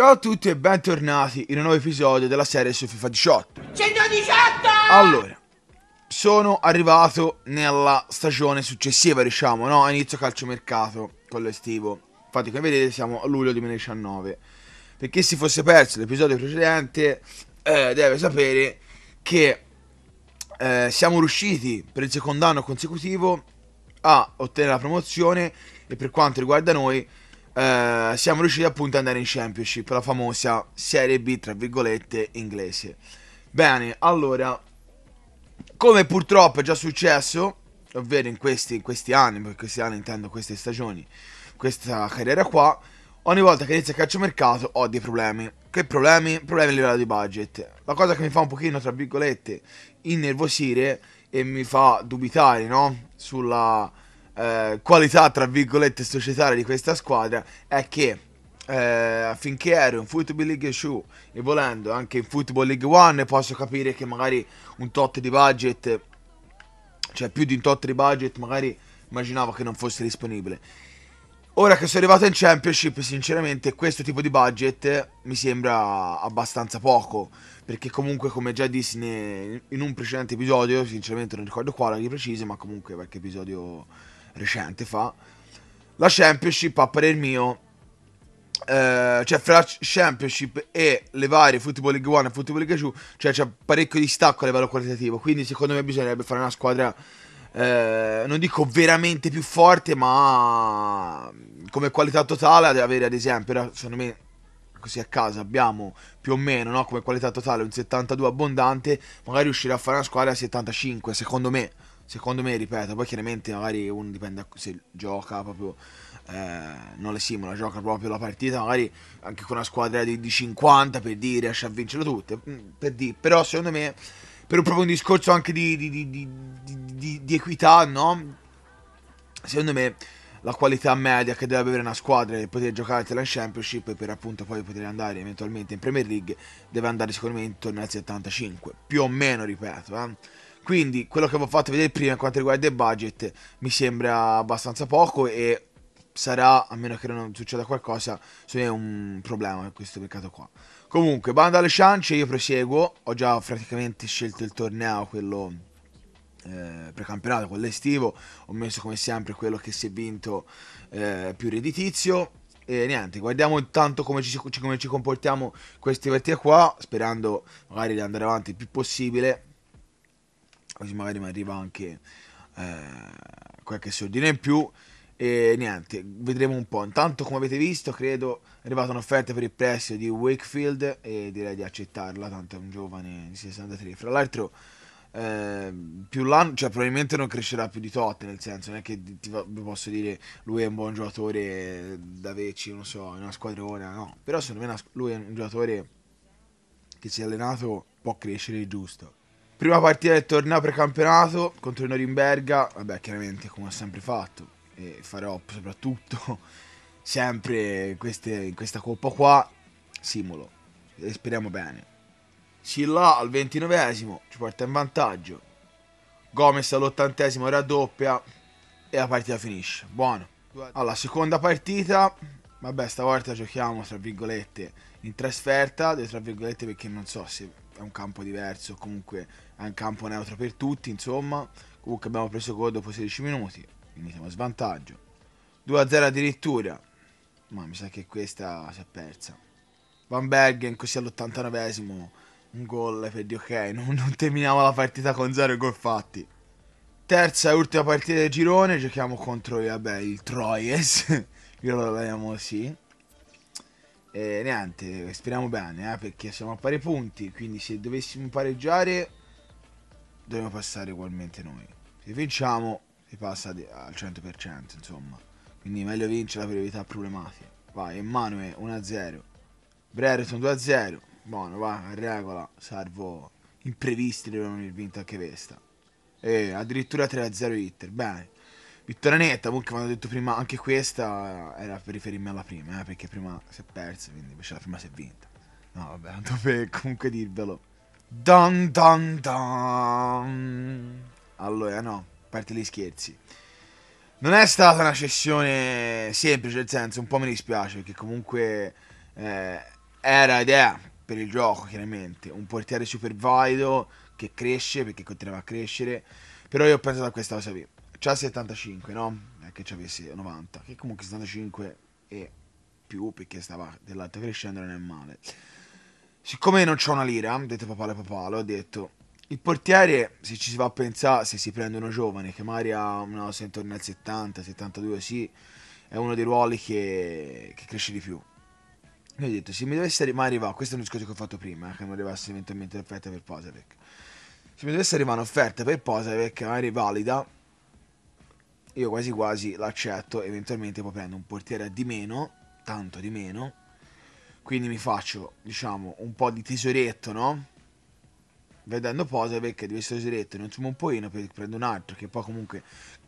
Ciao a tutti e bentornati in un nuovo episodio della serie su FIFA 18 118! Allora, sono arrivato nella stagione successiva, diciamo, no? Inizio calciomercato con l'estivo Infatti, come vedete, siamo a luglio 2019 Per chi si fosse perso l'episodio precedente eh, deve sapere che eh, siamo riusciti per il secondo anno consecutivo a ottenere la promozione E per quanto riguarda noi eh, siamo riusciti appunto ad andare in Championship, la famosa Serie B, tra virgolette, inglese. Bene, allora, come purtroppo è già successo, ovvero in questi, in questi anni, per questi anni intendo queste stagioni, questa carriera qua, ogni volta che inizia il mercato ho dei problemi. Che problemi? Problemi a livello di budget. La cosa che mi fa un pochino, tra virgolette, innervosire e mi fa dubitare, no? Sulla eh, qualità, tra virgolette, societaria di questa squadra è che eh, affinché ero in Football League 2 e volendo anche in Football League 1 posso capire che magari un tot di budget, cioè più di un tot di budget magari immaginavo che non fosse disponibile. Ora che sono arrivato in Championship, sinceramente, questo tipo di budget mi sembra abbastanza poco. Perché comunque, come già dissi in un precedente episodio, sinceramente non ricordo quale di preciso, ma comunque qualche episodio recente fa, la Championship a parer mio, eh, cioè fra Championship e le varie Football League 1 e Football League 2, cioè c'è parecchio distacco a livello qualitativo, quindi secondo me bisognerebbe fare una squadra... Eh, non dico veramente più forte, ma come qualità totale ad avere ad esempio, secondo me così a casa abbiamo più o meno no, come qualità totale un 72 abbondante, magari riuscire a fare una squadra a 75, secondo me secondo me, ripeto, poi chiaramente magari uno dipende se gioca proprio, eh, non le simula, gioca proprio la partita, magari anche con una squadra di, di 50 per dire, riesce a vincere tutte, mm, per dire. però secondo me, per proprio un discorso anche di, di, di equità, no? Secondo me la qualità media che deve avere una squadra per poter giocare la Championship e per appunto poi poter andare eventualmente in Premier League deve andare sicuramente intorno al 75, più o meno ripeto. Eh? Quindi quello che avevo fatto vedere prima quanto riguarda il budget mi sembra abbastanza poco e sarà, a meno che non succeda qualcosa, un problema questo mercato qua. Comunque, bando alle chance, io proseguo, ho già praticamente scelto il torneo, quello eh, precampionato, quello estivo, ho messo come sempre quello che si è vinto eh, più redditizio, e niente, guardiamo intanto come ci, come ci comportiamo queste partite qua, sperando magari di andare avanti il più possibile così magari mi arriva anche eh, qualche soldino in più e niente, vedremo un po'. Intanto, come avete visto, credo è arrivata un'offerta per il prestito di Wakefield e direi di accettarla, tanto è un giovane di 63. Fra l'altro, eh, più l'anno, cioè probabilmente non crescerà più di tot, nel senso non è che ti posso dire lui è un buon giocatore da vecchi, non so, in una squadrona, no. Però secondo me una, lui è un giocatore che si è allenato può crescere giusto. Prima partita del torneo precampionato contro il Norimberga, vabbè chiaramente come ho sempre fatto e farò soprattutto sempre queste, in questa coppa qua, simulo e speriamo bene. Silla al 29esimo ci porta in vantaggio, Gomez all'ottantesimo raddoppia e la partita finisce, buono. Alla seconda partita, vabbè stavolta giochiamo tra virgolette in trasferta, tra virgolette perché non so se è un campo diverso, comunque è un campo neutro per tutti, insomma. Comunque abbiamo preso gol dopo 16 minuti, quindi siamo a svantaggio. 2-0 addirittura, ma mi sa che questa si è persa. Van Bergen così all'89esimo, un gol per Dio ok, non, non terminiamo la partita con 0 gol fatti. Terza e ultima partita del girone, giochiamo contro vabbè, il Troyes, io lo chiamo così. Eh, niente, speriamo bene, eh, perché siamo a pari punti, quindi se dovessimo pareggiare dobbiamo passare ugualmente noi. Se vinciamo si passa al 100%, insomma. Quindi meglio vincere per evitare problematiche. Vai, Emanuele 1-0. Brereton 2-0. Buono, va, regola, salvo imprevisti devono aver vinto anche questa. E eh, addirittura 3-0 Hitter. bene. Vittoranetta, comunque come ho detto prima, anche questa era per riferirmi alla prima, eh, perché prima si è persa, quindi invece la prima si è vinta. No, vabbè, dove comunque dirvelo. Dun dun dun. Allora, no, parte gli scherzi. Non è stata una sessione semplice, nel senso, un po' mi dispiace, perché comunque eh, era idea per il gioco, chiaramente. Un portiere super valido che cresce, perché continuava a crescere. Però io ho pensato a questa cosa qui c'ha 75, no? Eh, che ci avesse 90, che comunque 75 e più perché stava dell'alto crescendo non è male. Siccome non c'ho una lira, ho detto papà papà, ho detto il portiere, se ci si va a pensare, se si prende uno giovane che magari ha una no, intorno al 70, 72, sì, è uno dei ruoli che, che cresce di più. Io ho detto, se mi dovesse mai arrivare, questo è un discorso che ho fatto prima, eh, che non arrivasse eventualmente l'offerta per Posavec. Se mi dovesse arrivare un'offerta per Posavec, magari valida, io quasi quasi l'accetto, eventualmente poi prendo un portiere di meno, tanto di meno, quindi mi faccio, diciamo, un po' di tesoretto, no? Vedendo Posevic che di questo tesoretto ne insumo un poi prendo un altro, che poi comunque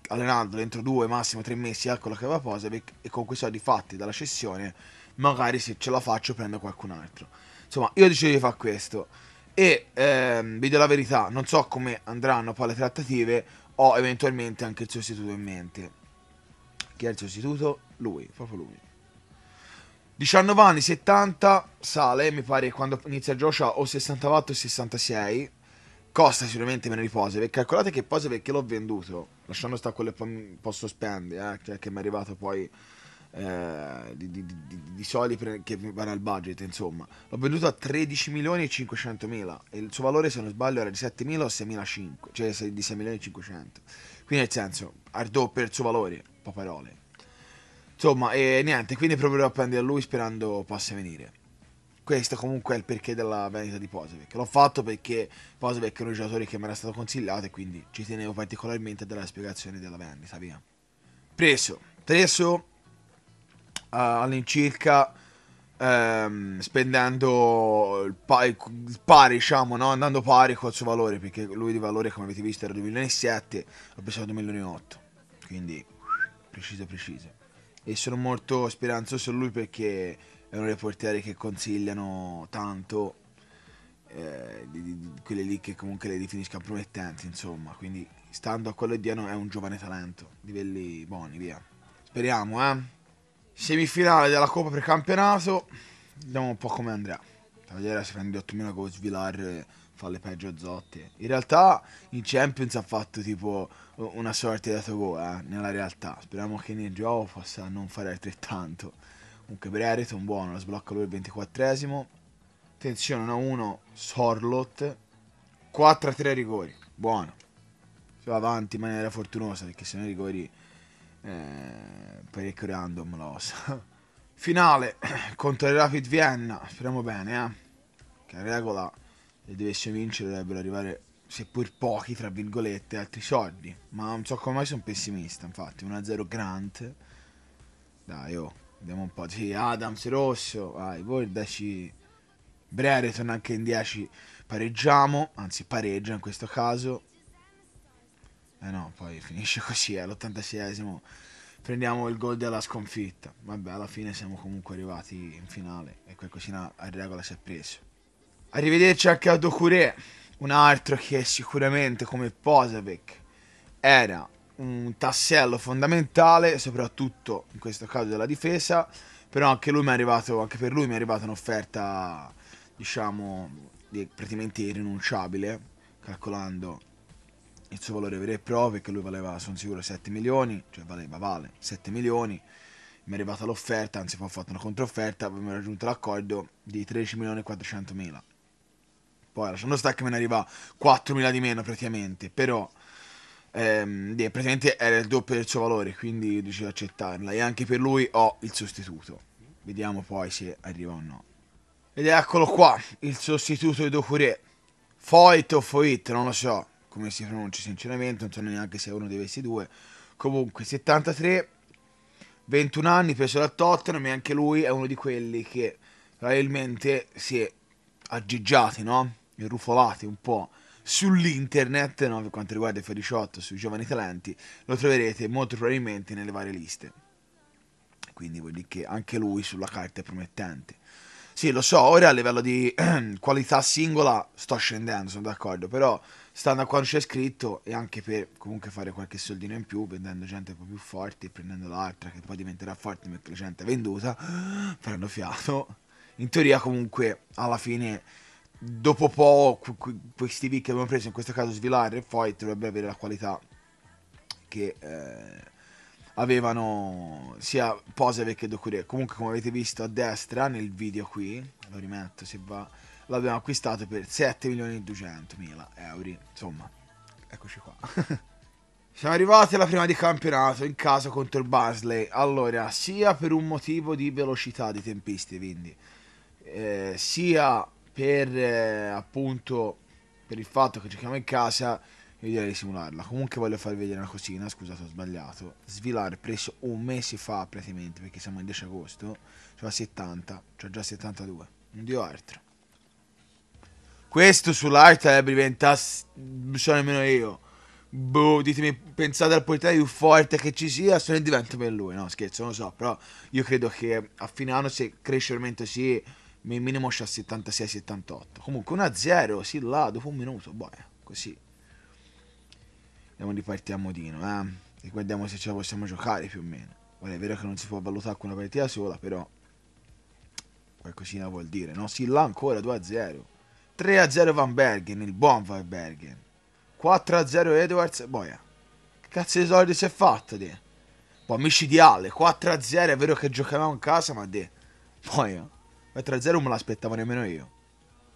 allenando dentro due, massimo tre mesi, calcolo che aveva Posevic, e con quei soldi fatti dalla cessione, magari se ce la faccio prendo qualcun altro. Insomma, io decido di fare questo. E ehm, vi do la verità, non so come andranno poi le trattative, ho eventualmente anche il sostituto in mente. Chi è il sostituto? Lui, proprio lui. 19 anni, 70, sale, mi pare quando inizia il gioco ha o 64 o 66. Costa sicuramente meno di Poseve. Calcolate che Poseve che l'ho venduto, lasciando sta quello che posso spendere, eh, cioè che mi è arrivato poi eh, di, di, di, di, soldi per, che vanno al budget, insomma. L'ho venduto a 13 milioni e 500 mila e il suo valore, se non sbaglio, era di 7 mila o 6 mila 5, cioè di 6 milioni e 500. Quindi nel senso, ardo per il suo valore, un po' parole. Insomma, e niente, quindi proverò a prendere lui sperando possa venire. Questo comunque è il perché della vendita di Posevec. L'ho fatto perché Posevec è un giocatore che mi era stato consigliato e quindi ci tenevo particolarmente della spiegazione della vendita, via. Preso. Preso all'incirca ehm, spendendo il pari, il pari diciamo, no? andando pari col suo valore, perché lui di valore, come avete visto, era 2 milioni e 7, ho pensato 2 milioni e 8, quindi preciso preciso. E sono molto speranzoso su lui perché è uno dei portieri che consigliano tanto, eh, di, di, di, quelle lì che comunque le definiscono promettenti, insomma, quindi stando a quello di Diano è un giovane talento, livelli buoni, via. Speriamo, eh? Semifinale della Coppa per campionato. Vediamo un po' come andrà. Tagliera si prende 8.000 con Svilar eh, fa le peggio zotte. In realtà in Champions ha fatto tipo eh, una sorta di autogol, eh, nella realtà. Speriamo che nel gioco possa non fare altrettanto. Comunque Brereton buono, lo sblocca lui il 24esimo. Attenzione 1-1 Sorlot. 4-3 rigori, buono. Si va avanti in maniera fortunosa perché se no i rigori eh, parecchio random lo so. Finale contro il Rapid Vienna, speriamo bene, eh. Che in regola se dovesse vincere dovrebbero arrivare seppur pochi, tra virgolette, altri soldi. Ma non so come mai sono pessimista, infatti. 1-0 Grant. Dai, oh, vediamo un po'. Sì, Adams Rosso, vai, voi daci... Brereton anche in 10 pareggiamo, anzi pareggia in questo caso. Eh no, poi finisce così, all'86esimo prendiamo il gol della sconfitta. Vabbè, alla fine siamo comunque arrivati in finale e qualcosina a regola si è preso. Arrivederci anche a Dokure, un altro che sicuramente come Posavec era un tassello fondamentale, soprattutto in questo caso della difesa, però anche, arrivato, anche per lui mi è arrivata un'offerta, diciamo, praticamente irrinunciabile, calcolando il suo valore vero e proprio, che lui valeva, sono sicuro, 7 milioni, cioè valeva, vale 7 milioni. Mi è arrivata l'offerta, anzi poi ho fatto una controfferta, mi ho raggiunto l'accordo di 13 milioni e 400 mila. Poi lasciando sta che me ne arriva 4 mila di meno praticamente, però ehm, praticamente era il doppio del suo valore, quindi decido di accettarla. E anche per lui ho il sostituto. Vediamo poi se arriva o no. Ed eccolo qua, il sostituto di Dokure. Foit o Foit, non lo so come si pronuncia sinceramente, non so neanche se è uno di questi due. Comunque, 73, 21 anni, preso da Tottenham e anche lui è uno di quelli che probabilmente si è aggeggiati, no? E rufolati un po' sull'internet, no? per quanto riguarda i F18, sui giovani talenti, lo troverete molto probabilmente nelle varie liste. Quindi vuol dire che anche lui sulla carta è promettente. Sì, lo so, ora a livello di qualità singola sto scendendo, sono d'accordo, però stando a quanto c'è scritto e anche per comunque fare qualche soldino in più, vendendo gente un po' più forte e prendendo l'altra che poi diventerà forte perché la gente è venduta, prendo fiato. In teoria comunque alla fine dopo poco questi V che abbiamo preso, in questo caso Svilar e poi dovrebbe avere la qualità che... Eh, avevano sia Posevec che Dokure. Comunque, come avete visto a destra nel video qui, lo rimetto se va, l'abbiamo acquistato per 7 milioni e 200 mila euro. Insomma, eccoci qua. Siamo arrivati alla prima di campionato in caso contro il Barnsley. Allora, sia per un motivo di velocità di tempisti, quindi, eh, sia per eh, appunto per il fatto che giochiamo in casa l'idea di simularla. Comunque voglio farvi vedere una cosina, scusate ho sbagliato. Svilare preso un mese fa praticamente, perché siamo in 10 agosto, c'era 70, c'ho già 72, non dio altro. Questo sull'arte dovrebbe diventare, non so nemmeno io. Boh, ditemi, pensate al portiere più forte che ci sia, se ne divento per lui. No, scherzo, non lo so, però io credo che a fine anno se cresce veramente sì, il minimo c'ha 76-78. Comunque 1-0, sì là, dopo un minuto, boh, così. Andiamo di partita a modino, eh? E guardiamo se ce la possiamo giocare più o meno. Ora è vero che non si può valutare con una partita sola, però... Qualcosina vuol dire, no? Sì, là ancora, 2-0. 3-0 Van Bergen, il buon Van Bergen. 4-0 Edwards, boia. Che cazzo di soldi si è fatto, di? Poi boh, amici di Ale, 4-0, è vero che giocavamo in casa, ma di... Boia. 4-0 non me l'aspettavo nemmeno io.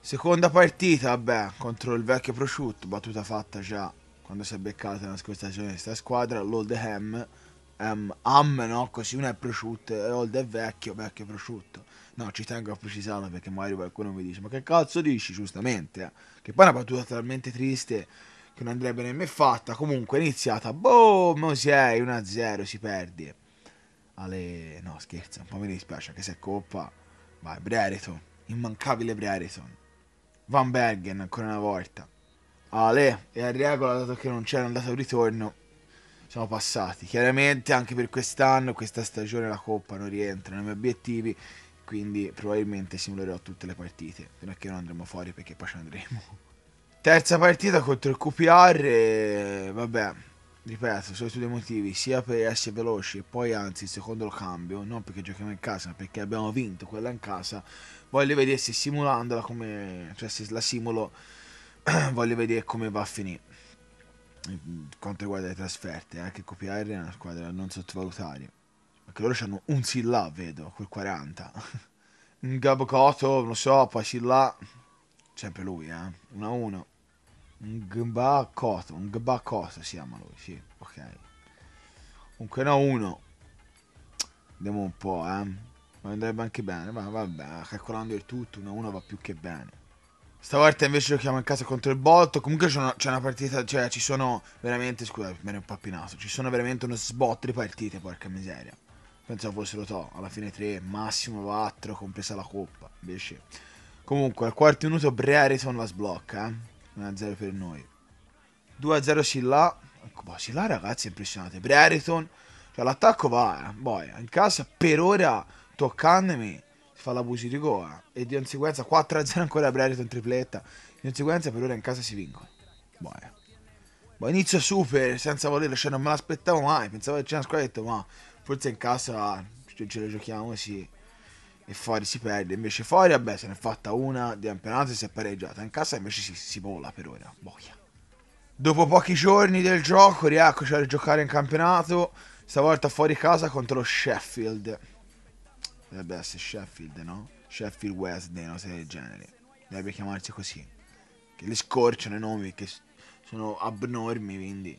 Seconda partita, vabbè, contro il vecchio prosciutto, battuta fatta già quando si è beccata la scorsa stagione questa squadra, l'Oldham, um, Ham no, così uno è prosciutto e Old è vecchio, vecchio prosciutto. No, ci tengo a precisarlo perché magari qualcuno mi dice, ma che cazzo dici, giustamente, eh? che poi è una battuta talmente triste che non andrebbe nemmeno fatta, comunque è iniziata, boom, mo sei 1-0, si perde. Ale, no scherzo, un po' mi dispiace, che se è coppa, vai, Brereton, immancabile Brereton. Van Bergen ancora una volta. Ale e a regola dato che non c'era andato un ritorno, siamo passati. Chiaramente anche per quest'anno, questa stagione, la Coppa non rientra nei miei obiettivi, quindi probabilmente simulerò tutte le partite. fino a che non andremo fuori perché poi ci andremo. Terza partita contro il QPR, e... vabbè, ripeto, sono tutti i motivi, sia per essere veloci e poi anzi il secondo lo cambio, non perché giochiamo in casa, ma perché abbiamo vinto quella in casa, voglio vedere se simulandola come, cioè se la simulo voglio vedere come va a finire mm, quanto riguarda le trasferte anche eh, copiare è una squadra non sottovalutare perché loro hanno un Silla vedo quel 40 un Gabocoto lo so poi Silla sempre lui eh 1 a 1 un Gbacoto un Gbacoto si chiama lui sì ok comunque 1 a 1 vediamo un po' eh ma andrebbe anche bene ma vabbè calcolando il tutto 1 a 1 va più che bene Stavolta invece giochiamo in casa contro il Bolto. Comunque c'è una, una, partita, cioè ci sono veramente, Scusa, me ne un po' appinato. Ci sono veramente uno sbotto di partite, porca miseria. Pensavo fossero to, alla fine 3, massimo 4, compresa la coppa. Invece, comunque, al quarto minuto Brereton la sblocca. Eh? 1-0 per noi. 2-0 Silla. Boh, Silla, ragazzi, è impressionante. Brereton, cioè l'attacco va, eh. boia, in casa per ora toccandomi fa la Goa e di conseguenza 4-0 ancora Brereton tripletta, di conseguenza per ora in casa si vincono. Boia. Boh, inizio super, senza volerlo, cioè non me l'aspettavo mai, pensavo che c'era una squadra e ho detto ma forse in casa ce, ce la giochiamo sì e fuori si perde, invece fuori vabbè se ne è fatta una di campionato e si è pareggiata, in casa invece si, si vola per ora, boia. Dopo pochi giorni del gioco riacco rieccoci a giocare in campionato, stavolta fuori casa contro lo Sheffield dovrebbe essere Sheffield, no? Sheffield Wednesday, una serie del genere. Dovrebbe chiamarsi così. Che li scorciano i nomi, che sono abnormi, quindi...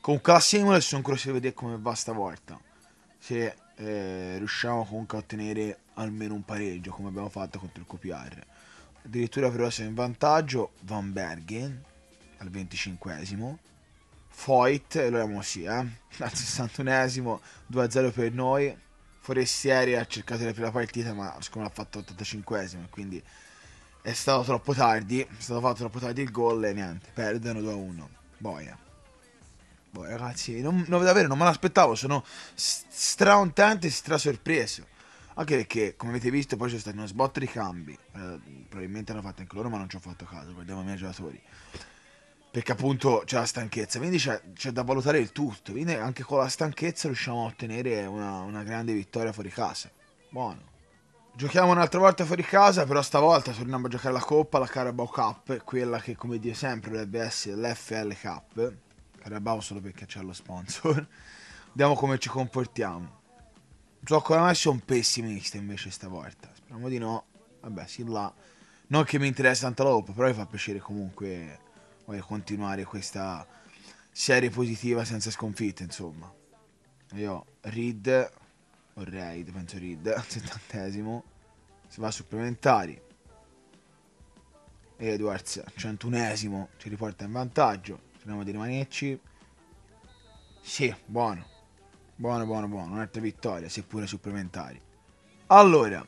Comunque la simula sono curioso di vedere come va stavolta. Se eh, riusciamo comunque a ottenere almeno un pareggio, come abbiamo fatto contro il QPR. Addirittura però ora siamo in vantaggio Van Bergen al 25esimo. Foyt, lo abbiamo sì, eh, al 61esimo, 2-0 per noi Forestieri ha cercato la prima partita, ma siccome l'ha fatto 85esimo, quindi è stato troppo tardi, è stato fatto troppo tardi il gol e niente, perdono 2-1. Boia. Boia ragazzi, non, non, davvero non me l'aspettavo, sono straontante e strasorpreso. Anche perché, come avete visto, poi c'è stato uno sbotto di cambi. Eh, probabilmente hanno fatto anche loro, ma non ci ho fatto caso, guardiamo i miei giocatori. Perché appunto c'è la stanchezza, quindi c'è, c'è, da valutare il tutto. Quindi anche con la stanchezza riusciamo a ottenere una, una grande vittoria fuori casa. Buono. Giochiamo un'altra volta fuori casa, però stavolta torniamo a giocare la Coppa, la Carabao Cup, quella che come dire sempre dovrebbe essere l'FL Cup. Carabao solo perché c'è lo sponsor. Vediamo come ci comportiamo. Gioco oramai un pessimista invece stavolta. Speriamo di no. Vabbè, sì là. Non che mi interessa tanto la Coppa, però mi fa piacere comunque vuole continuare questa serie positiva senza sconfitte, insomma. Io Reed, o Raid, penso Reed, al settantesimo, si va a supplementari. Edwards, centunesimo, ci riporta in vantaggio. Speriamo di rimanerci. Sì, buono. Buono, buono, buono. Un'altra vittoria, seppure supplementari. Allora,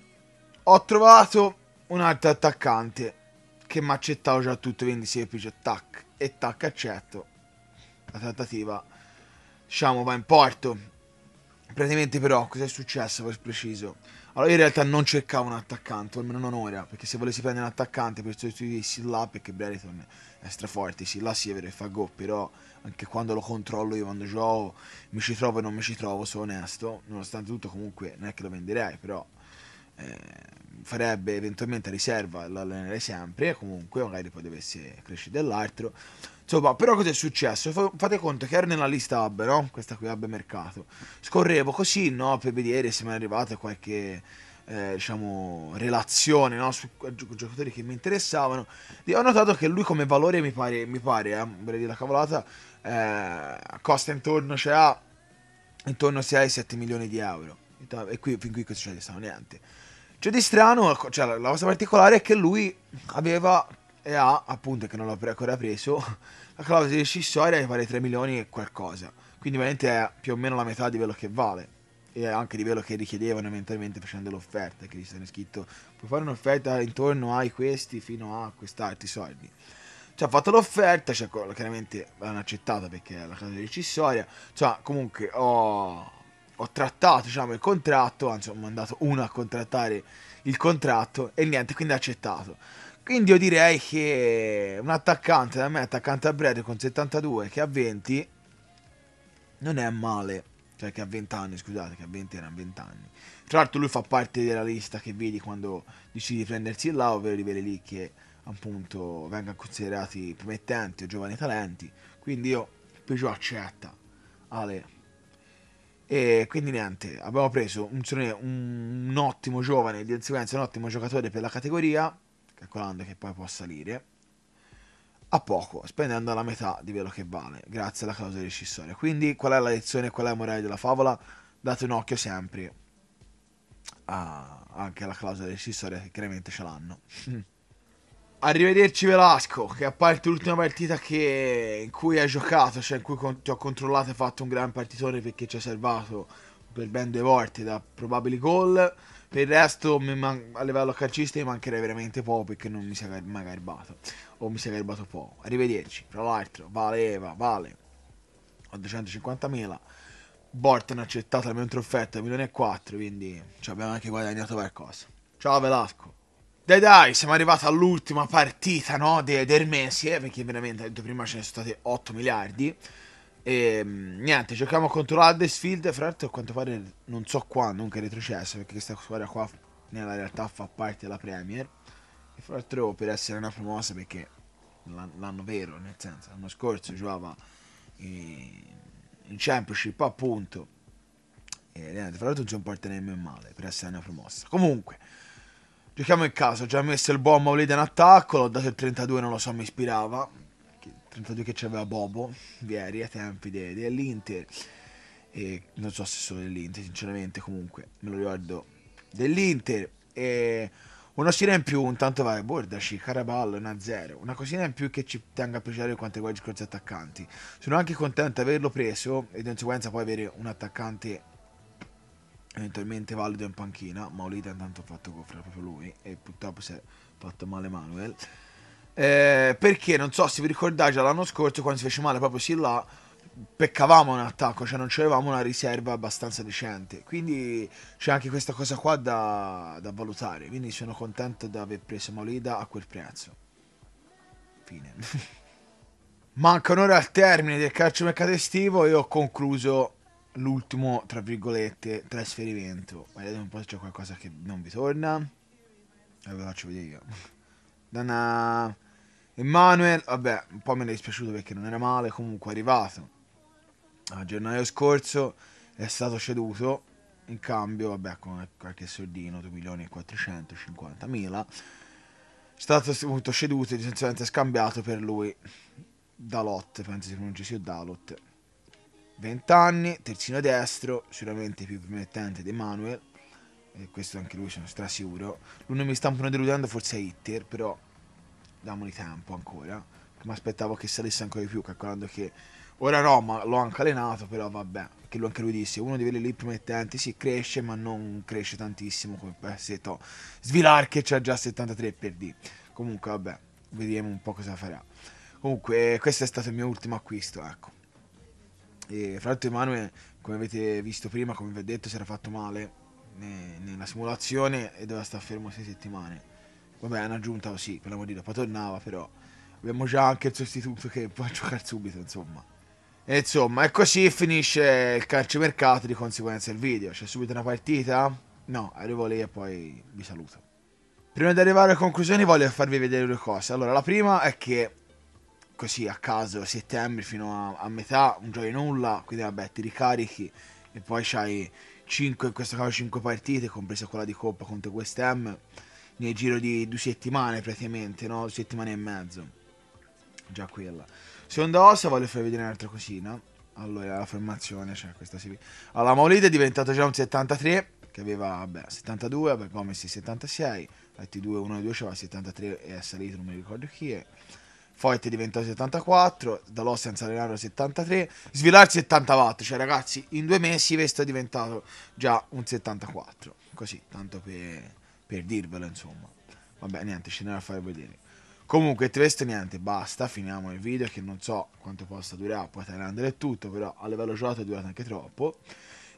ho trovato un altro attaccante che mi accettavo già tutto, quindi semplice, tac, e tac, accetto. La trattativa, diciamo, va in porto. Praticamente però, cosa è successo per preciso? Allora, io in realtà non cercavo un attaccante, almeno non ora, perché se volessi prendere un attaccante per sostituire Silla, perché Brereton è straforte, Silla sì è vero e fa go, però anche quando lo controllo io quando gioco, mi ci trovo e non mi ci trovo, sono onesto, nonostante tutto comunque non è che lo venderei, però... Eh, farebbe eventualmente riserva, l'allenare sempre, comunque magari poi dovesse crescere dell'altro. Insomma, però cosa è successo? fate conto che ero nella lista hub, no? Questa qui hub mercato. Scorrevo così, no? Per vedere se mi è arrivata qualche, eh, diciamo, relazione, no? Su gi- giocatori che mi interessavano. E ho notato che lui come valore mi pare, mi pare, eh, vorrei dire la cavolata, eh, costa intorno, cioè, a intorno a 6-7 milioni di euro. E qui, fin qui questo non c'è stato niente c'è cioè, di strano, ecco, cioè, la, cosa particolare è che lui aveva e ha, appunto, che non l'ha ancora preso, la clausola di scissoria che vale 3 milioni e qualcosa. Quindi ovviamente è più o meno la metà di quello che vale. E anche di quello che richiedevano eventualmente facendo l'offerta, che gli stanno scritto puoi fare un'offerta intorno ai questi fino a quest'altri soldi. Cioè ha fatto l'offerta, cioè, chiaramente l'hanno accettata perché è la clausola di scissoria. Cioè comunque ho... Oh ho trattato diciamo, il contratto, anzi ho mandato uno a contrattare il contratto e niente, quindi ha accettato. Quindi io direi che un attaccante da me, attaccante a breve con 72 che ha 20, non è male. Cioè che ha 20 anni, scusate, che ha 20 erano 20 anni. Tra l'altro lui fa parte della lista che vedi quando decidi di prendersi il là, ovvero i lì che appunto vengono considerati promettenti o giovani talenti. Quindi io, Peugeot accetta. Ale. E quindi niente, abbiamo preso un, un, ottimo giovane, di conseguenza un ottimo giocatore per la categoria, calcolando che poi può salire, a poco, spendendo la metà di quello che vale, grazie alla causa scissore. Quindi qual è la lezione, qual è la morale della favola? Date un occhio sempre a, anche alla clausola scissore che chiaramente ce l'hanno. Arrivederci Velasco, che a parte l'ultima partita che, in cui hai giocato, cioè in cui con, ti ho controllato e fatto un gran partitore perché ci ha salvato per ben due volte da probabili gol. Per il resto a livello calcista mi mancherei veramente poco perché non mi si mai garbato. O mi si è garbato poco. Arrivederci, tra l'altro, valeva, vale. Ho 250.000. Borten ha accettato la mia trofetta 1.400.000, quindi ci abbiamo anche guadagnato qualcosa. Ciao Velasco. Dai dai, siamo arrivati all'ultima partita no, de del mese, eh, perché veramente, detto prima, ce ne sono state 8 miliardi. E ehm, niente, giochiamo contro l'Huddersfield, fra l'altro a quanto pare non so qua, non che retrocesso, perché questa squadra qua nella realtà fa parte della Premier. E fra l'altro per essere una promossa, perché l'anno vero, nel senso, l'anno scorso giocava in, in Championship appunto. E niente, fra l'altro non si comporta nemmeno male per essere una promossa. Comunque... Giochiamo il caso, ho già messo il bombo lì da un attacco, l'ho dato il 32, non lo so, mi ispirava. Il 32 che c'aveva Bobo, ieri, ai tempi dell'Inter. E non so se sono dell'Inter, sinceramente, comunque, me lo ricordo. Dell'Inter. E una sera in più, intanto vai, bordaci, Caraballo, 1-0. Una cosina in più che ci tenga a piacere quanto riguarda i corsi attaccanti. Sono anche contento di averlo preso e di conseguenza poi avere un attaccante eventualmente valido in panchina. Maulita intanto ha fatto coffrire proprio lui e purtroppo si è fatto male Manuel. Eh, perché non so se vi ricordate già l'anno scorso quando si fece male proprio sì là peccavamo un attacco, cioè non avevamo una riserva abbastanza decente. Quindi c'è anche questa cosa qua da, da valutare. Quindi sono contento di aver preso Maulida a quel prezzo. Fine. Manca un'ora al termine del calcio mercato estivo e ho concluso l'ultimo, tra virgolette, trasferimento. Vedete un po' se c'è qualcosa che non vi torna. E ve lo faccio vedere io. Dana... Emanuel, vabbè, un po' me ne è dispiaciuto perché non era male, comunque è arrivato. A gennaio scorso è stato ceduto, in cambio, vabbè, con qualche soldino, 2 milioni e 450 mila. È stato appunto ceduto e sostanzialmente scambiato per lui Dalot, penso si pronunci sia Dalot 20 anni, terzino destro, sicuramente più promettente di Manuel, e questo anche lui sono strasicuro. Lui non mi sta un po' deludendo, forse è Hitter, però damogli tempo ancora. Mi aspettavo che salisse ancora di più, calcolando che ora no, ma l'ho anche allenato, però vabbè, che lui anche lui disse, uno di livelli lì promettenti, si cresce, ma non cresce tantissimo come passetto Svilar che c'ha già 73 per D. Comunque vabbè, vediamo un po' cosa farà. Comunque questo è stato il mio ultimo acquisto, ecco. E, fra l'altro Emanuele, come avete visto prima, come vi ho detto, si era fatto male nella simulazione e doveva stare fermo sei settimane. Vabbè, è un'aggiunta, sì, per l'amor di dopo tornava, però abbiamo già anche il sostituto che può giocare subito, insomma. E insomma, e così finisce il calciomercato di conseguenza il video. C'è subito una partita? No, arrivo lì e poi vi saluto. Prima di arrivare alle conclusioni voglio farvi vedere due cose. Allora, la prima è che così a caso settembre fino a, a metà, non giochi nulla, quindi vabbè ti ricarichi e poi c'hai 5, in questo caso 5 partite, compresa quella di Coppa contro West Ham, nel giro di due settimane praticamente, no? Due settimane e mezzo. Già quella. Seconda ossa voglio farvi vedere un'altra cosina. Allora, la formazione, cioè questa si Allora, Maulid è diventato già un 73, che aveva, vabbè, 72, poi Gomez 76, altri 2, 1 e 2 c'era 73 e è salito, non mi ricordo chi è. Foyt diventò 74, Dalò senza allenarlo 73, Svilar 70 74, cioè ragazzi in due mesi Vesto è diventato già un 74, così tanto per, per dirvelo insomma, vabbè niente ce n'era a fare vedere. Comunque questo niente, basta, finiamo il video che non so quanto possa durare, poi Thailander è tutto, però a livello giocato è durato anche troppo.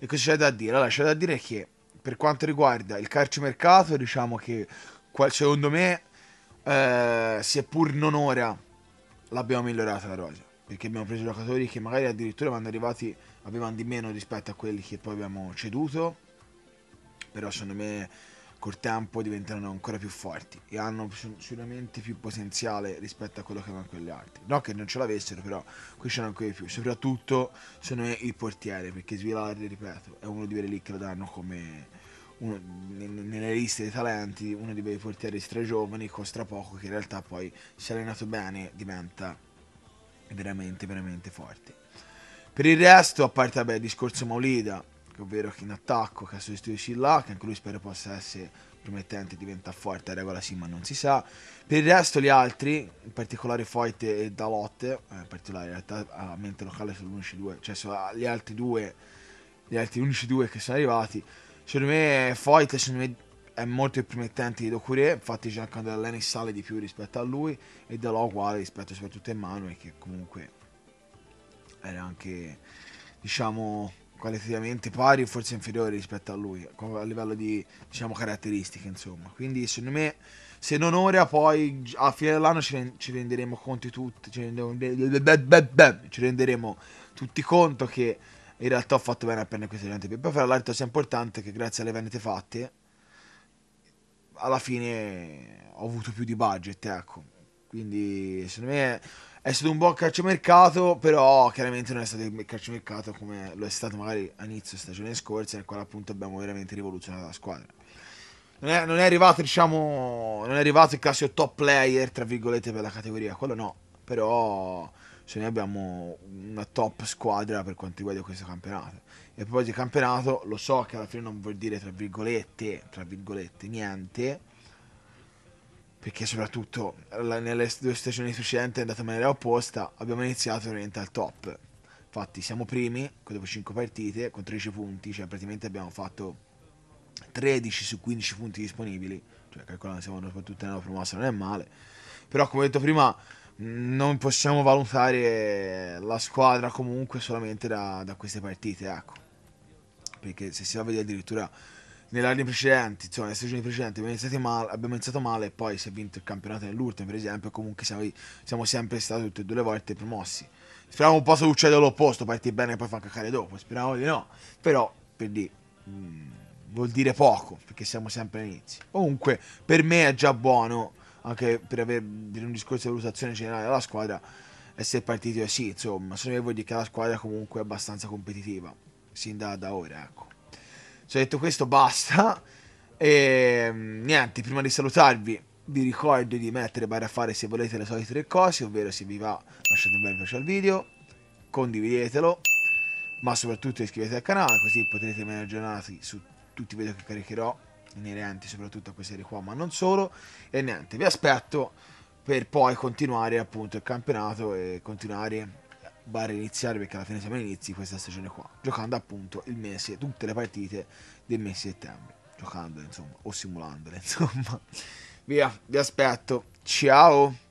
E cosa c'è da dire? Allora c'è da dire che per quanto riguarda il calciomercato diciamo che secondo me eh, seppur non ora l'abbiamo migliorata la rosa perché abbiamo preso giocatori che magari addirittura quando arrivati avevano di meno rispetto a quelli che poi abbiamo ceduto però secondo me col tempo diventeranno ancora più forti e hanno sicuramente più potenziale rispetto a quello che avevano quegli altri no che non ce l'avessero però qui c'erano ancora di più soprattutto secondo me il portiere perché Svilare ripeto è uno di quelli lì che lo danno come uno, nelle liste dei talenti, uno dei bei portieri stragiovani, costa poco, che in realtà poi se allenato bene diventa veramente, veramente forte. Per il resto, a parte vabbè, il discorso Maulida, ovvero che in attacco, che ha sostituito Scilla, che anche lui spero possa essere promettente, diventa forte, a regola sì ma non si sa. Per il resto gli altri, in particolare Foite e Dalotte, eh, in particolare in realtà a mente locale sono l'11-2, cioè sono gli altri due, gli altri 11-2 che sono arrivati, Secondo me Foyt secondo me, è molto più promettente di Dokure, infatti c'è anche Giancarlo Dalleni sale di più rispetto a lui e da uguale rispetto soprattutto a Emanuele che comunque era anche diciamo qualitativamente pari o forse inferiore rispetto a lui a livello di diciamo caratteristiche insomma quindi secondo me se non ora poi a fine dell'anno ci, ci renderemo conti tutti ci renderemo, ci renderemo tutti conto che in realtà ho fatto bene a prendere questi clienti qui. Poi fra l'altro sia importante che grazie alle vendite fatte alla fine ho avuto più di budget, ecco. Quindi secondo me è stato un buon calciomercato, però chiaramente non è stato il calciomercato come lo è stato magari a inizio stagione scorsa, nel quale appunto abbiamo veramente rivoluzionato la squadra. Non è, non è arrivato, diciamo, non è arrivato il classico top player, tra virgolette, per la categoria, quello no, però cioè noi abbiamo una top squadra per quanto riguarda questo campionato. E a proposito di campionato, lo so che alla fine non vuol dire tra virgolette, tra virgolette, niente, perché soprattutto la, nelle due stagioni precedenti è andata in maniera opposta, abbiamo iniziato veramente al top. Infatti siamo primi, dopo 5 partite, con 13 punti, cioè praticamente abbiamo fatto 13 su 15 punti disponibili, cioè calcolando siamo soprattutto nella promossa non è male, però come ho detto prima non possiamo valutare la squadra comunque solamente da, da queste partite, ecco. Perché se si va a vedere addirittura nelle anni precedenti, insomma, nelle stagioni precedenti abbiamo iniziato male, abbiamo iniziato male e poi si è vinto il campionato nell'ultimo, per esempio, comunque siamo, siamo, sempre stati tutte e due le volte promossi. Speriamo un po' se succede l'opposto, parti bene e poi fa cacare dopo, speriamo di no. Però, per dire, mh, mm, vuol dire poco, perché siamo sempre all'inizio. Comunque, per me è già buono anche per avere un discorso di valutazione generale della squadra, e essere partito è sì, insomma, sono io voglio che la squadra comunque è abbastanza competitiva, sin da, da ora, ecco. Se ho detto questo basta, e ehm, niente, prima di salutarvi vi ricordo di mettere barra a fare se volete le solite tre cose, ovvero se vi va lasciate un bel mi piace al video, condividetelo, ma soprattutto iscrivetevi al canale così potrete rimanere aggiornati su tutti i video che caricherò inerenti soprattutto a questa serie qua, ma non solo. E niente, vi aspetto per poi continuare appunto il campionato e continuare a iniziare perché alla fine siamo inizi questa stagione qua, giocando appunto il mese, tutte le partite del mese settembre, giocandole insomma, o simulandole insomma. Via, vi aspetto, ciao!